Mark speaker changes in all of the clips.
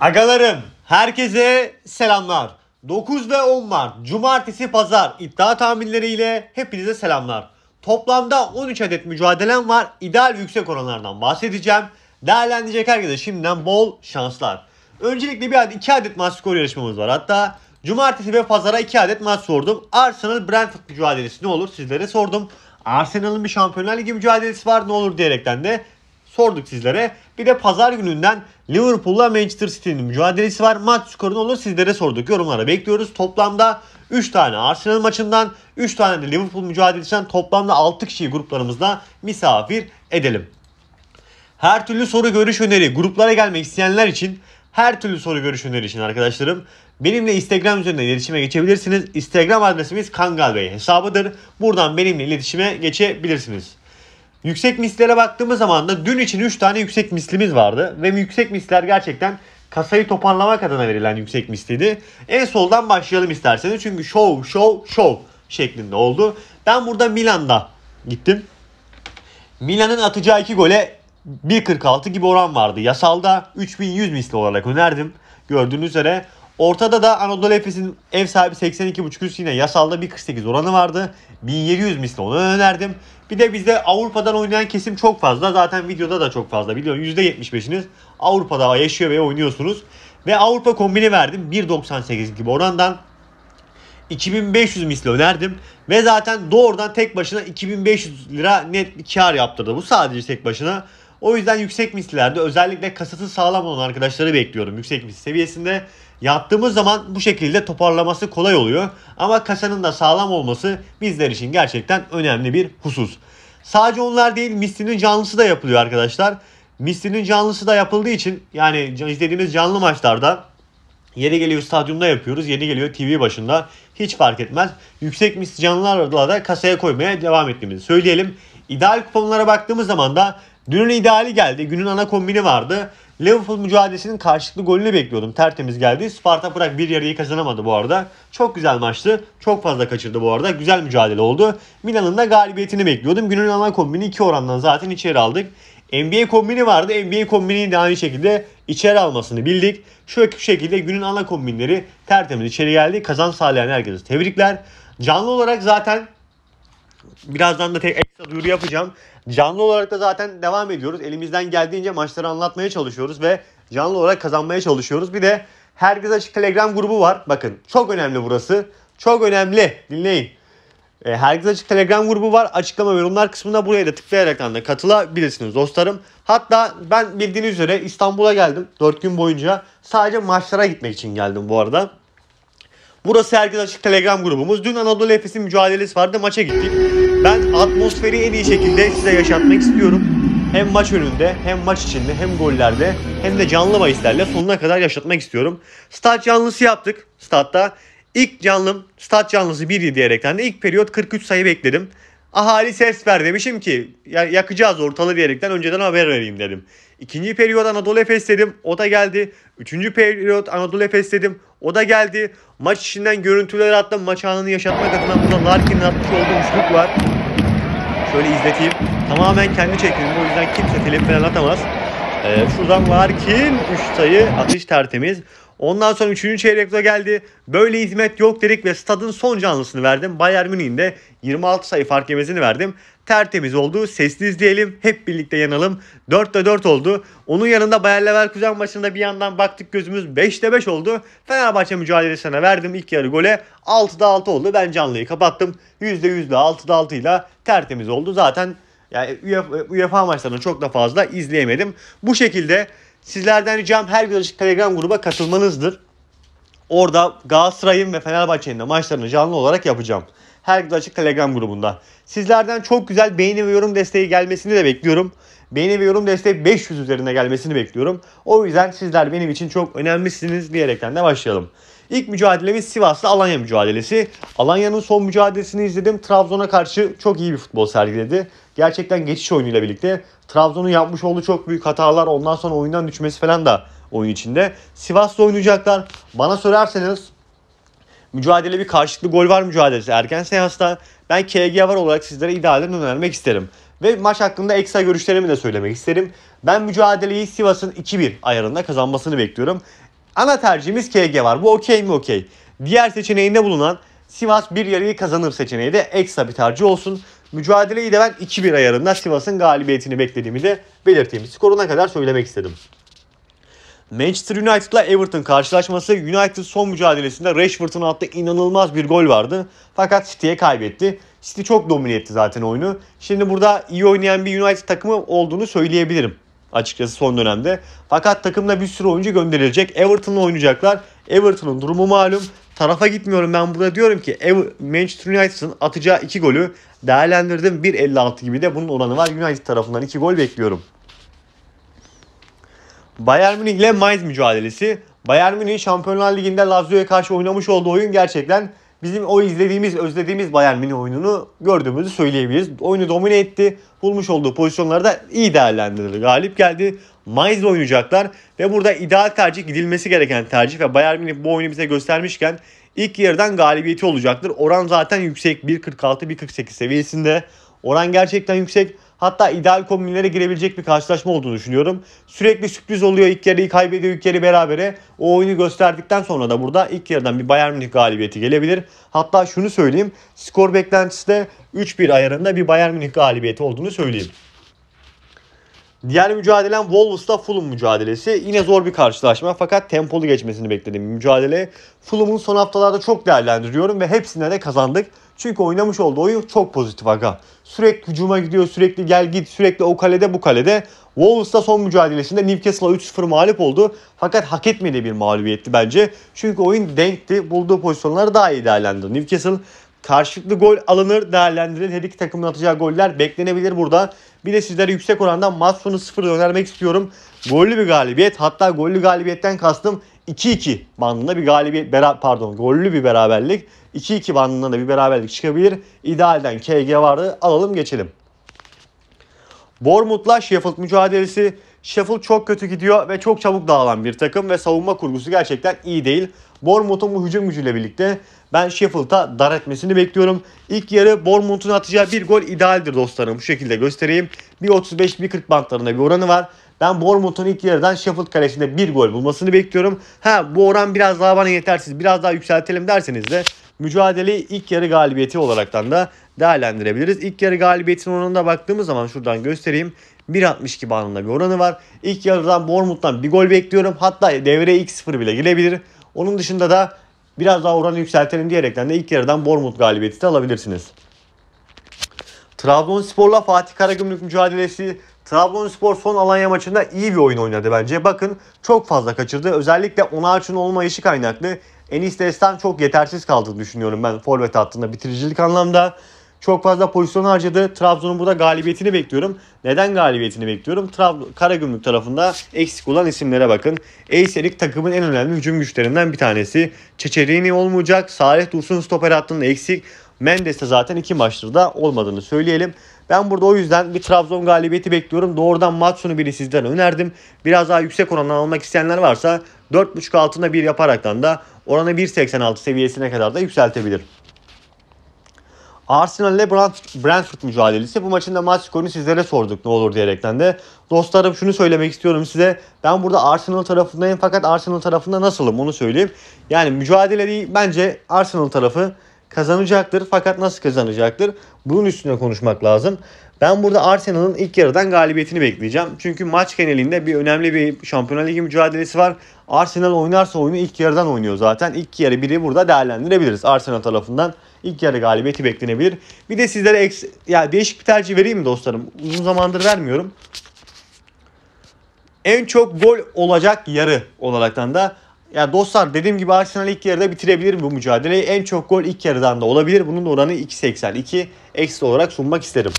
Speaker 1: Agalarım, herkese selamlar. 9 ve 10 Mart, Cumartesi, Pazar iddia tahminleriyle hepinize selamlar. Toplamda 13 adet mücadelem var. İdeal yüksek oranlardan bahsedeceğim. Değerlendirecek herkese şimdiden bol şanslar. Öncelikle bir adet 2 adet maç skoru yarışmamız var. Hatta Cumartesi ve Pazara 2 adet maç sordum. Arsenal Brentford mücadelesi ne olur sizlere sordum. Arsenal'ın bir Şampiyonlar Ligi mücadelesi var ne olur diyerekten de sorduk sizlere. Bir de pazar gününden Liverpool'la Manchester City'nin mücadelesi var. Maç ne olur sizlere sorduk. Yorumlara bekliyoruz. Toplamda 3 tane Arsenal maçından 3 tane de Liverpool mücadelesinden toplamda 6 kişiyi gruplarımızda misafir edelim. Her türlü soru görüş öneri gruplara gelmek isteyenler için her türlü soru görüş öneri için arkadaşlarım benimle Instagram üzerinden iletişime geçebilirsiniz. Instagram adresimiz Kangal Bey hesabıdır. Buradan benimle iletişime geçebilirsiniz. Yüksek mislere baktığımız zaman da dün için 3 tane yüksek mislimiz vardı. Ve yüksek misler gerçekten kasayı toparlamak adına verilen yüksek misliydi. En soldan başlayalım isterseniz. Çünkü show show show şeklinde oldu. Ben burada Milan'da gittim. Milan'ın atacağı 2 gole 1.46 gibi oran vardı. Yasalda 3100 misli olarak önerdim. Gördüğünüz üzere Ortada da Anadolu Efes'in ev sahibi 82.5 üst yine yasalda 1.48 oranı vardı. 1700 misli onu önerdim. Bir de bizde Avrupa'dan oynayan kesim çok fazla. Zaten videoda da çok fazla. Biliyorum %75'iniz Avrupa'da yaşıyor ve oynuyorsunuz. Ve Avrupa kombini verdim. 1.98 gibi orandan 2500 misli önerdim. Ve zaten doğrudan tek başına 2500 lira net bir kar yaptırdı. Bu sadece tek başına. O yüzden yüksek mislerde özellikle kasası sağlam olan arkadaşları bekliyorum yüksek misli seviyesinde. Yattığımız zaman bu şekilde toparlaması kolay oluyor ama kasanın da sağlam olması bizler için gerçekten önemli bir husus. Sadece onlar değil mislinin canlısı da yapılıyor arkadaşlar. Mislinin canlısı da yapıldığı için yani izlediğimiz canlı maçlarda Yeri geliyor stadyumda yapıyoruz. Yeri geliyor TV başında. Hiç fark etmez. Yüksek misli canlılarla da kasaya koymaya devam ettiğimizi söyleyelim. İdeal kuponlara baktığımız zaman da Dünün ideali geldi. Günün ana kombini vardı. Liverpool mücadelesinin karşılıklı golünü bekliyordum. Tertemiz geldi. Sparta Prag bir yarıyı kazanamadı bu arada. Çok güzel maçtı. Çok fazla kaçırdı bu arada. Güzel mücadele oldu. Milan'ın da galibiyetini bekliyordum. Günün ana kombini iki orandan zaten içeri aldık. NBA kombini vardı. NBA kombini de aynı şekilde içeri almasını bildik. Şu şekilde günün ana kombinleri tertemiz içeri geldi. Kazan sağlayan herkese tebrikler. Canlı olarak zaten Birazdan da ekstra duyuru yapacağım. Canlı olarak da zaten devam ediyoruz. Elimizden geldiğince maçları anlatmaya çalışıyoruz ve canlı olarak kazanmaya çalışıyoruz. Bir de Herkes Açık Telegram grubu var. Bakın çok önemli burası. Çok önemli. Dinleyin. E, Herkes Açık Telegram grubu var. Açıklama ve yorumlar kısmında buraya da tıklayarak da katılabilirsiniz dostlarım. Hatta ben bildiğiniz üzere İstanbul'a geldim 4 gün boyunca. Sadece maçlara gitmek için geldim bu arada. Burası Herkes Açık Telegram grubumuz. Dün Anadolu Efes'in mücadelesi vardı. Maça gittik. Ben atmosferi en iyi şekilde size yaşatmak istiyorum. Hem maç önünde, hem maç içinde, hem gollerde, hem de canlı bahislerle sonuna kadar yaşatmak istiyorum. Stat canlısı yaptık statta. ilk canlım stat canlısı 1 diyerekten de ilk periyot 43 sayı bekledim. Ahali ses ver demişim ki yakacağız ortalığı diyerekten önceden haber vereyim dedim. İkinci periyot Anadolu Efes dedim. O da geldi. Üçüncü periyod Anadolu Efes dedim. O da geldi. Maç içinden görüntüler attım. Maç anını yaşatmak adına burada Larkin'in atmış olduğu üçlük var. Şöyle izleteyim. Tamamen kendi çekimim. O yüzden kimse telif falan atamaz. Ee, şuradan Larkin 3 sayı atış tertemiz. Ondan sonra 3. çeyrekte geldi. Böyle hizmet yok dedik ve stadın son canlısını verdim. Bayern Münih'in de 26 sayı fark yemesini verdim. Tertemiz oldu. Sesli izleyelim. Hep birlikte yanalım. de 4 oldu. Onun yanında Bayer Leverkusen maçında bir yandan baktık gözümüz de 5 oldu. Fenerbahçe mücadelesine verdim ilk yarı gole. da 6 oldu. Ben canlıyı kapattım. %100'le da 6 ile tertemiz oldu. Zaten yani UEFA maçlarını çok da fazla izleyemedim. Bu şekilde Sizlerden ricam her gün Telegram gruba katılmanızdır. Orada Galatasaray'ın ve Fenerbahçe'nin de maçlarını canlı olarak yapacağım. Her gün açık Telegram grubunda. Sizlerden çok güzel beğeni ve yorum desteği gelmesini de bekliyorum. Beğeni ve yorum desteği 500 üzerine gelmesini bekliyorum. O yüzden sizler benim için çok önemlisiniz diyerekten de başlayalım. İlk mücadelemiz Sivas'la Alanya mücadelesi. Alanya'nın son mücadelesini izledim. Trabzon'a karşı çok iyi bir futbol sergiledi gerçekten geçiş oyunuyla birlikte Trabzon'un yapmış olduğu çok büyük hatalar ondan sonra oyundan düşmesi falan da oyun içinde. Sivas'ta oynayacaklar. Bana sorarsanız mücadele bir karşılıklı gol var mücadelesi erken seansta. Ben KG var olarak sizlere idealini önermek isterim. Ve maç hakkında ekstra görüşlerimi de söylemek isterim. Ben mücadeleyi Sivas'ın 2-1 ayarında kazanmasını bekliyorum. Ana tercihimiz KG var. Bu okey mi okey. Diğer seçeneğinde bulunan Sivas bir yarıyı kazanır seçeneği de ekstra bir tercih olsun. Mücadeleyi de ben 2-1 ayarında Sivas'ın galibiyetini beklediğimi de belirteyim. Skoruna kadar söylemek istedim. Manchester United'la Everton karşılaşması United son mücadelesinde Rashford'un attığı inanılmaz bir gol vardı. Fakat City'ye kaybetti. City çok domine etti zaten oyunu. Şimdi burada iyi oynayan bir United takımı olduğunu söyleyebilirim açıkçası son dönemde. Fakat takımda bir sürü oyuncu gönderilecek. Everton'la oynayacaklar. Everton'un durumu malum tarafa gitmiyorum ben burada diyorum ki ev Manchester United'ın atacağı 2 golü değerlendirdim. 1.56 gibi de bunun oranı var. United tarafından 2 gol bekliyorum. Bayern Münih ile Mainz mücadelesi. Bayern Münih Şampiyonlar Ligi'nde Lazio'ya karşı oynamış olduğu oyun gerçekten bizim o izlediğimiz, özlediğimiz Bayern Münih oyununu gördüğümüzü söyleyebiliriz. Oyunu domine etti. Bulmuş olduğu pozisyonları da iyi değerlendirdi. Galip geldi. Mainz oynayacaklar ve burada ideal tercih gidilmesi gereken tercih ve Bayern Münih bu oyunu bize göstermişken ilk yarıdan galibiyeti olacaktır. Oran zaten yüksek 1.46-1.48 seviyesinde. Oran gerçekten yüksek. Hatta ideal kombinlere girebilecek bir karşılaşma olduğunu düşünüyorum. Sürekli sürpriz oluyor. ilk yarıyı kaybediyor, ilk yarı berabere. O oyunu gösterdikten sonra da burada ilk yarıdan bir Bayern Münih galibiyeti gelebilir. Hatta şunu söyleyeyim. Skor beklentisi de 3-1 ayarında bir Bayern Münih galibiyeti olduğunu söyleyeyim. Diğer mücadelem Wolves'la Fulham mücadelesi. Yine zor bir karşılaşma fakat tempolu geçmesini beklediğim bir mücadele. Fulham'ın son haftalarda çok değerlendiriyorum ve hepsinde de kazandık. Çünkü oynamış olduğu oyun çok pozitif aga. Sürekli hücuma gidiyor, sürekli gel git, sürekli o kalede bu kalede. Wolves'ta son mücadelesinde Newcastle'a 3-0 mağlup oldu. Fakat hak etmediği bir mağlubiyetti bence. Çünkü oyun denkti. Bulduğu pozisyonları daha iyi değerlendirdi. Newcastle Karşılıklı gol alınır değerlendirilir. Her iki takımın atacağı goller beklenebilir burada. Bir de sizlere yüksek oranda maç sonu 0 önermek istiyorum. Gollü bir galibiyet hatta gollü galibiyetten kastım 2-2 bandında bir galibiyet pardon gollü bir beraberlik. 2-2 bandında da bir beraberlik çıkabilir. İdealden KG vardı alalım geçelim. Bournemouth'la Sheffield mücadelesi Sheffield çok kötü gidiyor ve çok çabuk dağılan bir takım ve savunma kurgusu gerçekten iyi değil. Bournemouth'un bu hücum gücüyle birlikte ben Sheffield'a dar etmesini bekliyorum. İlk yarı Bournemouth'un atacağı bir gol idealdir dostlarım. Bu şekilde göstereyim. 1.35-1.40 bantlarında bir oranı var. Ben Bournemouth'un ilk yarıdan Sheffield kalesinde bir gol bulmasını bekliyorum. Ha bu oran biraz daha bana yetersiz. Biraz daha yükseltelim derseniz de mücadeleyi ilk yarı galibiyeti olaraktan da değerlendirebiliriz. İlk yarı galibiyetin oranına baktığımız zaman şuradan göstereyim. 1.60 kibarında bir oranı var. İlk yarıdan Bournemouth'tan bir gol bekliyorum. Hatta devre 2-0 bile girebilir. Onun dışında da biraz daha oranı yükseltelim diyerekten de ilk yarıdan Bournemouth galibiyeti de alabilirsiniz. Trabzonspor'la Fatih Karagümrük mücadelesi Trabzonspor son Alanya maçında iyi bir oyun oynadı bence. Bakın çok fazla kaçırdı. Özellikle Onarç'ın olmayışı kaynaklı Enis Destan çok yetersiz kaldığını düşünüyorum ben forvet hattında bitiricilik anlamda. Çok fazla pozisyon harcadı. Trabzon'un burada galibiyetini bekliyorum. Neden galibiyetini bekliyorum? Trabzon Karagümrük tarafında eksik olan isimlere bakın. Eyselik takımın en önemli hücum güçlerinden bir tanesi. Çeçerini olmayacak. Salih Dursun stoper hattında eksik. Mendes de zaten iki maçtır da olmadığını söyleyelim. Ben burada o yüzden bir Trabzon galibiyeti bekliyorum. Doğrudan maç sonu biri sizden önerdim. Biraz daha yüksek orandan almak isteyenler varsa 4.5 altında bir yaparaktan da oranı 1.86 seviyesine kadar da yükseltebilirim. Arsenal ile Brentford, Brentford mücadelesi. Bu maçın da maç skorunu sizlere sorduk ne olur diyerekten de. Dostlarım şunu söylemek istiyorum size. Ben burada Arsenal tarafındayım fakat Arsenal tarafında nasılım onu söyleyeyim. Yani mücadeleyi bence Arsenal tarafı kazanacaktır. Fakat nasıl kazanacaktır? Bunun üstüne konuşmak lazım. Ben burada Arsenal'ın ilk yarıdan galibiyetini bekleyeceğim. Çünkü maç genelinde bir önemli bir Şampiyonlar Ligi mücadelesi var. Arsenal oynarsa oyunu ilk yarıdan oynuyor zaten. İlk yarı biri burada değerlendirebiliriz Arsenal tarafından. İlk yarı galibiyeti beklenebilir. Bir de sizlere eks ya değişik bir tercih vereyim mi dostlarım? Uzun zamandır vermiyorum. En çok gol olacak yarı olaraktan da ya dostlar dediğim gibi Arsenal ilk yarıda bitirebilir bu mücadeleyi. En çok gol ilk yarıdan da olabilir. Bunun oranı 2.82 ekstra olarak sunmak isterim.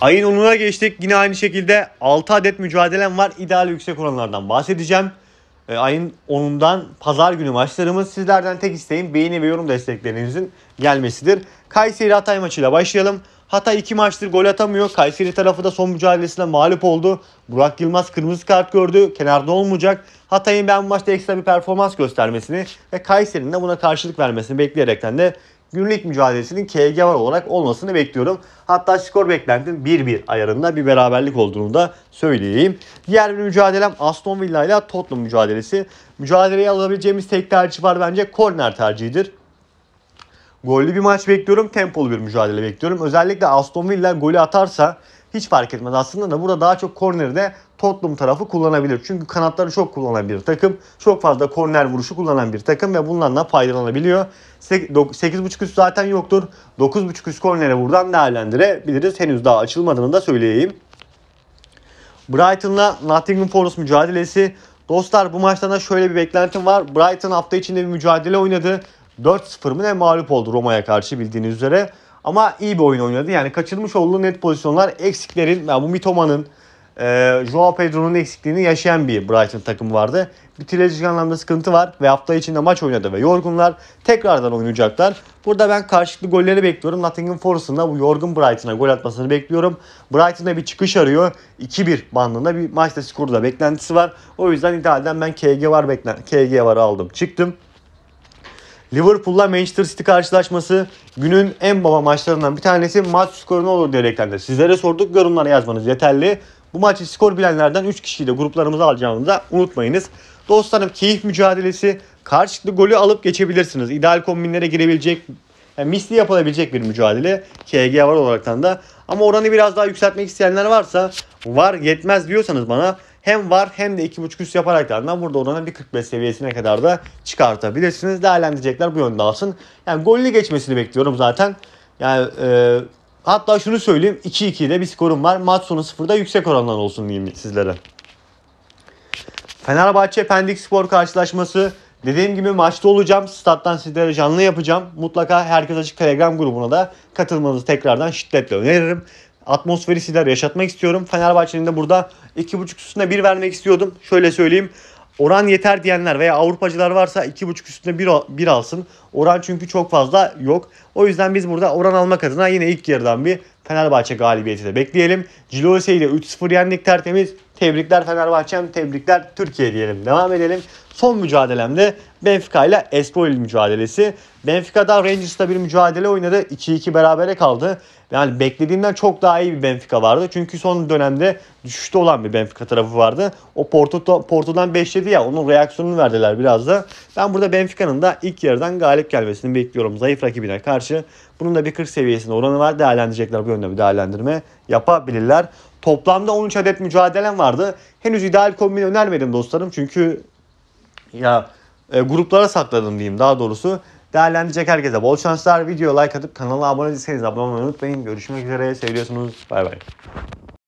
Speaker 1: Ayın 10'una geçtik. Yine aynı şekilde 6 adet mücadelem var. İdeal yüksek oranlardan bahsedeceğim. E, ayın 10'undan pazar günü maçlarımız. Sizlerden tek isteğim beğeni ve yorum desteklerinizin gelmesidir. Kayseri Hatay maçıyla başlayalım. Hatay iki maçtır gol atamıyor. Kayseri tarafı da son mücadelesinde mağlup oldu. Burak Yılmaz kırmızı kart gördü. Kenarda olmayacak. Hatay'ın ben bu maçta ekstra bir performans göstermesini ve Kayseri'nin de buna karşılık vermesini bekleyerekten de günlük mücadelesinin KG var olarak olmasını bekliyorum. Hatta skor beklentim 1-1 ayarında bir beraberlik olduğunu da söyleyeyim. Diğer bir mücadelem Aston Villa ile Tottenham mücadelesi. Mücadeleyi alabileceğimiz tek tercih var bence korner tercihidir. Gollü bir maç bekliyorum. Tempolu bir mücadele bekliyorum. Özellikle Aston Villa golü atarsa hiç fark etmez aslında da burada daha çok korneri Tottenham tarafı kullanabilir. Çünkü kanatları çok kullanan bir takım. Çok fazla korner vuruşu kullanan bir takım ve bundan da faydalanabiliyor. 8.5 üst zaten yoktur. 9.5 üst kornere buradan değerlendirebiliriz. Henüz daha açılmadığını da söyleyeyim. Brighton'la Nottingham Forest mücadelesi. Dostlar bu maçtan da şöyle bir beklentim var. Brighton hafta içinde bir mücadele oynadı. 4-0 mı ne mağlup oldu Roma'ya karşı bildiğiniz üzere. Ama iyi bir oyun oynadı. Yani kaçırmış olduğu net pozisyonlar eksiklerin, yani bu Mitoma'nın, e, Joao Pedro'nun eksikliğini yaşayan bir Brighton takımı vardı. Bitirici anlamda sıkıntı var ve hafta içinde maç oynadı ve yorgunlar tekrardan oynayacaklar. Burada ben karşılıklı golleri bekliyorum. Nottingham Forest'ın da bu yorgun Brighton'a gol atmasını bekliyorum. Brighton'da bir çıkış arıyor. 2-1 bandında bir maçta skoru da beklentisi var. O yüzden idealden ben KG var beklen KG var aldım. Çıktım. Liverpool'la Manchester City karşılaşması günün en baba maçlarından bir tanesi. Maç skoru ne olur diyerekten de sizlere sorduk. Yorumlara yazmanız yeterli. Bu maçı skor bilenlerden 3 kişiyi de gruplarımıza alacağınızı da unutmayınız. Dostlarım keyif mücadelesi karşılıklı golü alıp geçebilirsiniz. İdeal kombinlere girebilecek yani misli yapılabilecek bir mücadele. KG var olaraktan da. Ama oranı biraz daha yükseltmek isteyenler varsa var yetmez diyorsanız bana hem var hem de 2.5 üst yaparaklardan burada bir 45 seviyesine kadar da çıkartabilirsiniz. Değerlendirecekler bu yönde alsın. Yani golli geçmesini bekliyorum zaten. Yani e, hatta şunu söyleyeyim 2-2'de bir skorum var. Maç sonu 0'da yüksek oranlar olsun diyeyim sizlere. Fenerbahçe Pendik Spor karşılaşması Dediğim gibi maçta olacağım. Stat'tan sizlere canlı yapacağım. Mutlaka herkes açık Telegram grubuna da katılmanızı tekrardan şiddetle öneririm atmosferi sizler yaşatmak istiyorum. Fenerbahçe'nin de burada 2.5 üstüne 1 vermek istiyordum. Şöyle söyleyeyim. Oran yeter diyenler veya Avrupacılar varsa 2.5 üstüne 1, 1 alsın. Oran çünkü çok fazla yok. O yüzden biz burada oran almak adına yine ilk yarıdan bir Fenerbahçe galibiyeti de bekleyelim. Cilose ile 3-0 yendik tertemiz. Tebrikler Fenerbahçe'm, tebrikler Türkiye diyelim. Devam edelim. Son mücadelemde Benfica ile Espoil mücadelesi. Benfica da Rangers'ta bir mücadele oynadı. 2-2 berabere kaldı. Yani beklediğimden çok daha iyi bir Benfica vardı. Çünkü son dönemde düşüşte olan bir Benfica tarafı vardı. O Porto, Porto'dan 5 ya onun reaksiyonunu verdiler biraz da. Ben burada Benfica'nın da ilk yarıdan galip gelmesini bekliyorum. Zayıf rakibine karşı. Bunun da bir 40 seviyesinde oranı var. Değerlendirecekler bu yönde bir değerlendirme yapabilirler. Toplamda 13 adet mücadelem vardı. Henüz ideal kombin önermedim dostlarım. Çünkü ya e, gruplara sakladım diyeyim daha doğrusu. Değerlendirecek herkese bol şanslar. Video like atıp kanala abone değilseniz abone olmayı unutmayın. Görüşmek üzere. Seviyorsunuz. Bay bay.